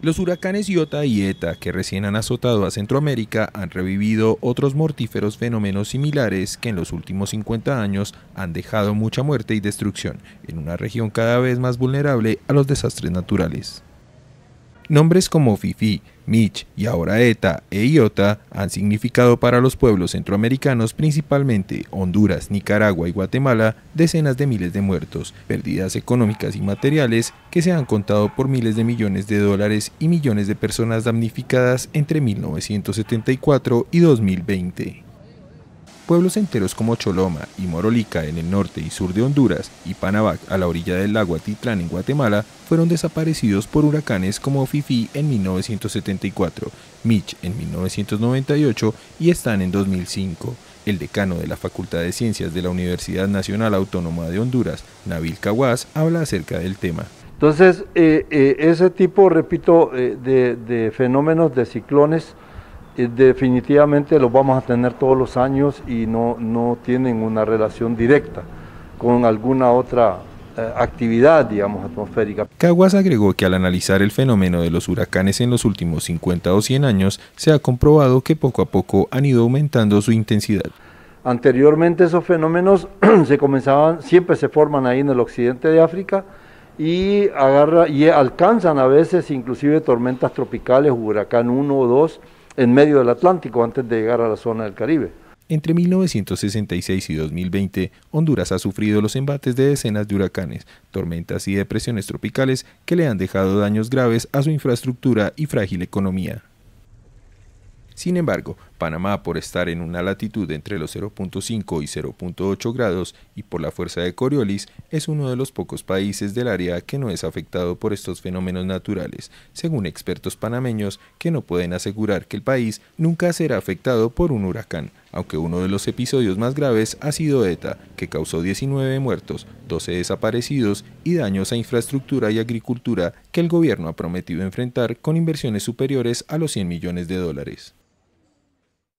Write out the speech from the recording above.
Los huracanes Iota y Eta, que recién han azotado a Centroamérica, han revivido otros mortíferos fenómenos similares que en los últimos 50 años han dejado mucha muerte y destrucción en una región cada vez más vulnerable a los desastres naturales. Nombres como Fifi, Mich y ahora ETA e IOTA han significado para los pueblos centroamericanos, principalmente Honduras, Nicaragua y Guatemala, decenas de miles de muertos, pérdidas económicas y materiales que se han contado por miles de millones de dólares y millones de personas damnificadas entre 1974 y 2020. Pueblos enteros como Choloma y Morolica en el norte y sur de Honduras y Panabac a la orilla del lago Atitlán en Guatemala fueron desaparecidos por huracanes como Fifi en 1974, Mitch en 1998 y Stan en 2005. El decano de la Facultad de Ciencias de la Universidad Nacional Autónoma de Honduras, Nabil Caguas, habla acerca del tema. Entonces, eh, eh, ese tipo, repito, eh, de, fenómenos de ciclones eh, definitivamente los vamos a tener todos los años y no, no tienen una relación directa con alguna otra eh, actividad, digamos, atmosférica. Caguas agregó que al analizar el fenómeno de los huracanes en los últimos 50 o 100 años, se ha comprobado que poco a poco han ido aumentando su intensidad. Anteriormente esos fenómenos se comenzaban, siempre se forman ahí en el occidente de África y, agarra, y alcanzan a veces inclusive tormentas tropicales, huracán 1 o 2, en medio del Atlántico antes de llegar a la zona del Caribe. Entre 1966 y 2020, Honduras ha sufrido los embates de decenas de huracanes, tormentas y depresiones tropicales que le han dejado daños graves a su infraestructura y frágil economía. Sin embargo, Panamá por estar en una latitud entre los 0.5 y 0.8 grados y por la fuerza de Coriolis es uno de los pocos países del área que no es afectado por estos fenómenos naturales, según expertos panameños que no pueden asegurar que el país nunca será afectado por un huracán, aunque uno de los episodios más graves ha sido ETA, que causó 19 muertos, 12 desaparecidos y daños a infraestructura y agricultura que el gobierno ha prometido enfrentar con inversiones superiores a los 100 millones de dólares.